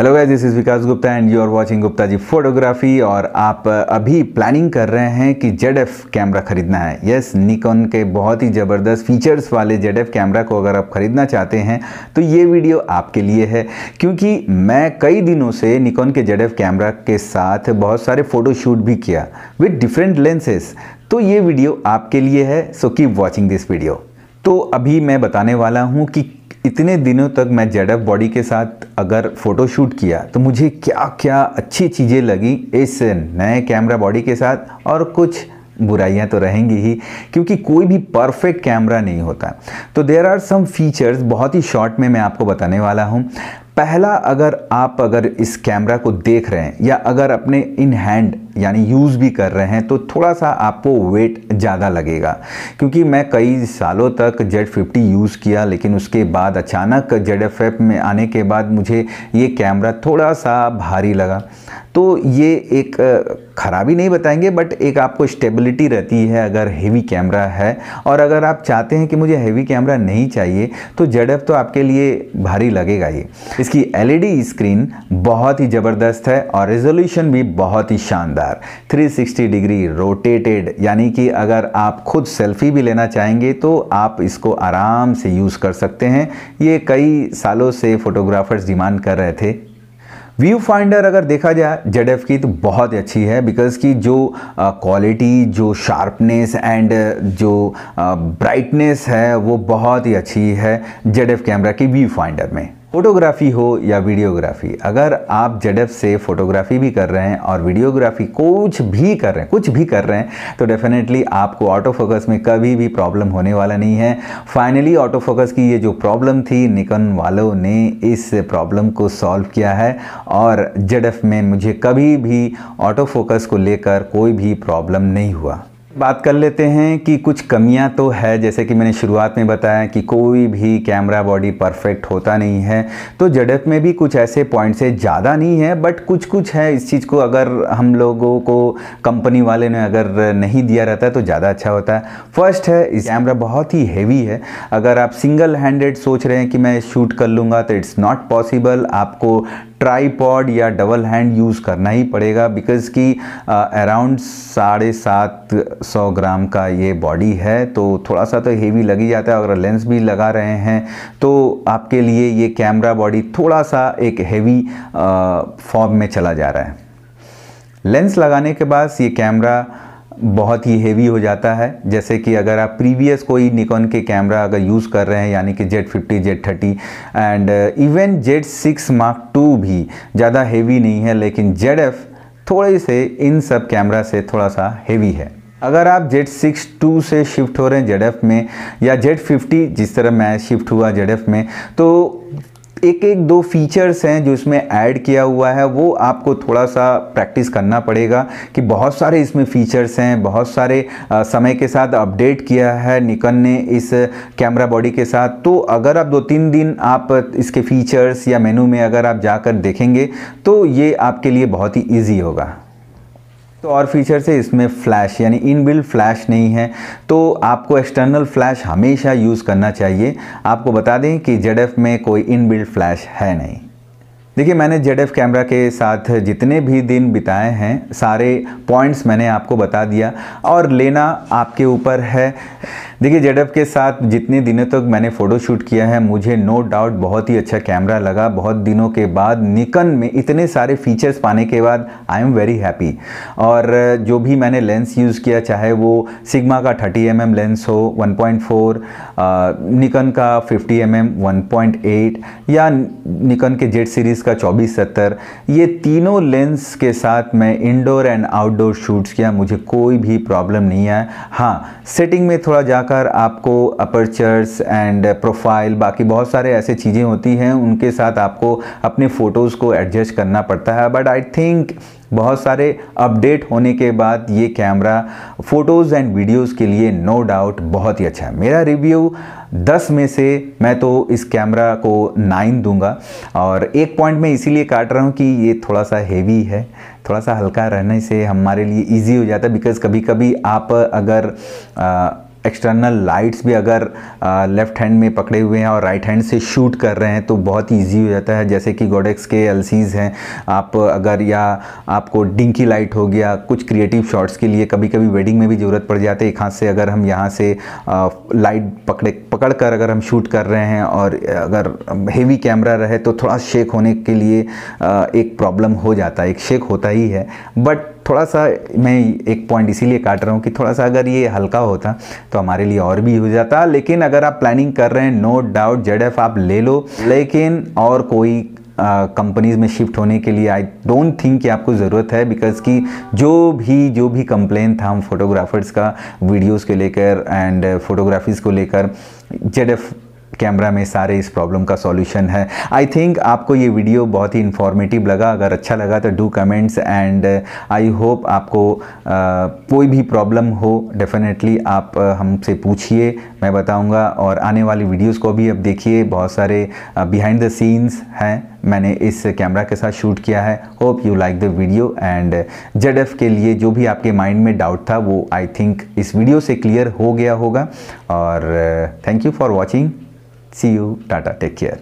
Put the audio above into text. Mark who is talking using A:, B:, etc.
A: Hello guys this is Vikas Gupta and you are watching Gupta ji photography और आप uh, अभी planning कर रहे हैं कि जेड एफ कैमरा ख़रीदना है यस निकॉन के बहुत ही ज़बरदस्त फीचर्स वाले जेड एफ कैमरा को अगर आप ख़रीदना चाहते हैं तो ये वीडियो आपके लिए है क्योंकि मैं कई दिनों से निकॉन के जेड एफ कैमरा के साथ बहुत सारे फ़ोटोशूट भी किया विथ डिफरेंट लेंसेस तो ये वीडियो आपके लिए है so keep watching this video तो अभी मैं बताने वाला हूँ कि इतने दिनों तक मैं जेड एफ बॉडी के साथ अगर फ़ोटोशूट किया तो मुझे क्या क्या अच्छी चीज़ें लगी इस नए कैमरा बॉडी के साथ और कुछ बुराइयां तो रहेंगी ही क्योंकि कोई भी परफेक्ट कैमरा नहीं होता तो देर आर सम फीचर्स बहुत ही शॉर्ट में मैं आपको बताने वाला हूं पहला अगर आप अगर इस कैमरा को देख रहे हैं या अगर अपने इन हैंड यानी यूज़ भी कर रहे हैं तो थोड़ा सा आपको वेट ज़्यादा लगेगा क्योंकि मैं कई सालों तक जेड फिफ्टी यूज़ किया लेकिन उसके बाद अचानक जेड एफ एफ में आने के बाद मुझे ये कैमरा थोड़ा सा भारी लगा तो ये एक ख़राबी नहीं बताएंगे बट एक आपको स्टेबिलिटी रहती है अगर हेवी कैमरा है और अगर आप चाहते हैं कि मुझे हेवी कैमरा नहीं चाहिए तो जेड तो आपके लिए भारी लगेगा ये इसकी एलईडी स्क्रीन e बहुत ही ज़बरदस्त है और रेजोल्यूशन भी बहुत ही शानदार 360 डिग्री रोटेटेड यानी कि अगर आप खुद सेल्फी भी लेना चाहेंगे तो आप इसको आराम से यूज़ कर सकते हैं ये कई सालों से फ़ोटोग्राफ़र्स डिमांड कर रहे थे व्यू फाइंडर अगर देखा जाए जेड की तो बहुत ही अच्छी है बिकॉज की जो क्वालिटी जो शार्पनेस एंड जो ब्राइटनेस है वो बहुत ही अच्छी है जेड कैमरा की व्यू फाइंडर में फोटोग्राफी हो या वीडियोग्राफी अगर आप जेडेफ से फोटोग्राफी भी कर रहे हैं और वीडियोग्राफी कुछ भी कर रहे हैं कुछ भी कर रहे हैं तो डेफिनेटली आपको ऑटो फोकस में कभी भी प्रॉब्लम होने वाला नहीं है फाइनली ऑटो फोकस की ये जो प्रॉब्लम थी निकन वालों ने इस प्रॉब्लम को सॉल्व किया है और जेडेफ में मुझे कभी भी ऑटो फोकस को लेकर कोई भी प्रॉब्लम नहीं हुआ बात कर लेते हैं कि कुछ कमियां तो है जैसे कि मैंने शुरुआत में बताया कि कोई भी कैमरा बॉडी परफेक्ट होता नहीं है तो जडेप में भी कुछ ऐसे पॉइंट्स है ज़्यादा नहीं है बट कुछ कुछ है इस चीज़ को अगर हम लोगों को कंपनी वाले ने अगर नहीं दिया रहता तो ज़्यादा अच्छा होता है फर्स्ट है इस कैमरा बहुत ही हैवी है अगर आप सिंगल हैंडेड सोच रहे हैं कि मैं शूट कर लूँगा तो इट्स नॉट पॉसिबल आपको ट्राईपॉड या डबल हैंड यूज़ करना ही पड़ेगा बिकॉज़ कि अराउंड साढ़े सात सौ ग्राम का ये बॉडी है तो थोड़ा सा तो हेवी लग ही जाता है अगर लेंस भी लगा रहे हैं तो आपके लिए ये कैमरा बॉडी थोड़ा सा एक हेवी फॉर्म में चला जा रहा है लेंस लगाने के बाद ये कैमरा बहुत ही हेवी हो जाता है जैसे कि अगर आप प्रीवियस कोई निकॉन के कैमरा अगर यूज़ कर रहे हैं यानी कि Z fifty Z thirty and even Z six mark two भी ज़्यादा हेवी नहीं है लेकिन जेड एफ़ थोड़े से इन सब कैमरा से थोड़ा सा हेवी है अगर आप जेड सिक्स टू से शिफ्ट हो रहे हैं जेड एफ़ में या जेड फिफ्टी जिस तरह मैं शिफ्ट हुआ जेड एफ़ में तो एक एक दो फीचर्स हैं जो इसमें ऐड किया हुआ है वो आपको थोड़ा सा प्रैक्टिस करना पड़ेगा कि बहुत सारे इसमें फीचर्स हैं बहुत सारे आ, समय के साथ अपडेट किया है निकन ने इस कैमरा बॉडी के साथ तो अगर आप दो तीन दिन आप इसके फीचर्स या मेनू में अगर आप जाकर देखेंगे तो ये आपके लिए बहुत ही ईजी होगा तो और फीचर्स है इसमें फ्लैश यानी इनबिल्ट फ्लैश नहीं है तो आपको एक्सटर्नल फ्लैश हमेशा यूज़ करना चाहिए आपको बता दें कि जेड में कोई इनबिल्ट फ्लैश है नहीं देखिए मैंने जेड कैमरा के साथ जितने भी दिन बिताए हैं सारे पॉइंट्स मैंने आपको बता दिया और लेना आपके ऊपर है देखिए जेड के साथ जितने दिनों तक तो मैंने फ़ोटो शूट किया है मुझे नो डाउट बहुत ही अच्छा कैमरा लगा बहुत दिनों के बाद निकन में इतने सारे फीचर्स पाने के बाद आई एम वेरी हैप्पी और जो भी मैंने लेंस यूज़ किया चाहे वो सिग्मा का 30 एम mm लेंस हो 1.4 निकन का 50 एम एम या निकन के जेड सीरीज़ का का चौबीस सत्तर ये तीनों लेंस के साथ मैं इंडोर एंड आउटडोर शूट्स किया मुझे कोई भी प्रॉब्लम नहीं आया हाँ सेटिंग में थोड़ा जाकर आपको अपर्चर्स एंड प्रोफाइल बाकी बहुत सारे ऐसे चीज़ें होती हैं उनके साथ आपको अपने फ़ोटोज़ को एडजस्ट करना पड़ता है बट आई थिंक बहुत सारे अपडेट होने के बाद ये कैमरा फ़ोटोज़ एंड वीडियोज़ के लिए नो डाउट बहुत ही अच्छा है मेरा रिव्यू 10 में से मैं तो इस कैमरा को 9 दूंगा और एक पॉइंट मैं इसीलिए काट रहा हूँ कि ये थोड़ा सा हेवी है थोड़ा सा हल्का रहने से हमारे लिए इजी हो जाता है बिकॉज़ कभी कभी आप अगर आ, एक्सटर्नल लाइट्स भी अगर लेफ़्ट हैंड में पकड़े हुए हैं और राइट हैंड से शूट कर रहे हैं तो बहुत इजी हो जाता है जैसे कि गोडेक्स के एलसीज़ हैं आप अगर या आपको डिंकी लाइट हो गया कुछ क्रिएटिव शॉट्स के लिए कभी कभी वेडिंग में भी ज़रूरत पड़ जाती है एक हाथ से अगर हम यहाँ से लाइट पकड़े पकड़ कर अगर हम शूट कर रहे हैं और अगर हेवी कैमरा रहे तो थोड़ा शेक होने के लिए एक प्रॉब्लम हो जाता है एक शेक होता ही है बट थोड़ा सा मैं एक पॉइंट इसीलिए काट रहा हूँ कि थोड़ा सा अगर ये हल्का होता तो हमारे लिए और भी हो जाता लेकिन अगर आप प्लानिंग कर रहे हैं नो डाउट जेड आप ले लो लेकिन और कोई कंपनीज़ uh, में शिफ्ट होने के लिए आई डोंट थिंक कि आपको ज़रूरत है बिकॉज कि जो भी जो भी कंप्लेन था हम फोटोग्राफर्स का वीडियोस को लेकर एंड फोटोग्राफीज़ को लेकर जेड कैमरा में सारे इस प्रॉब्लम का सॉल्यूशन है आई थिंक आपको ये वीडियो बहुत ही इन्फॉर्मेटिव लगा अगर अच्छा लगा तो do comments and I hope आपको आ, uh, कोई भी प्रॉब्लम हो डेफिनेटली आप uh, हमसे पूछिए मैं बताऊंगा और आने वाली वीडियोस को भी अब देखिए बहुत सारे बिहाइंड द सीन्स हैं मैंने इस कैमरा के साथ शूट किया है hope you like the video and Z के लिए जो भी आपके माइंड में डाउट था वो आई थिंक इस वीडियो से क्लियर हो गया होगा और thank you for watching See you. Tata. Take care.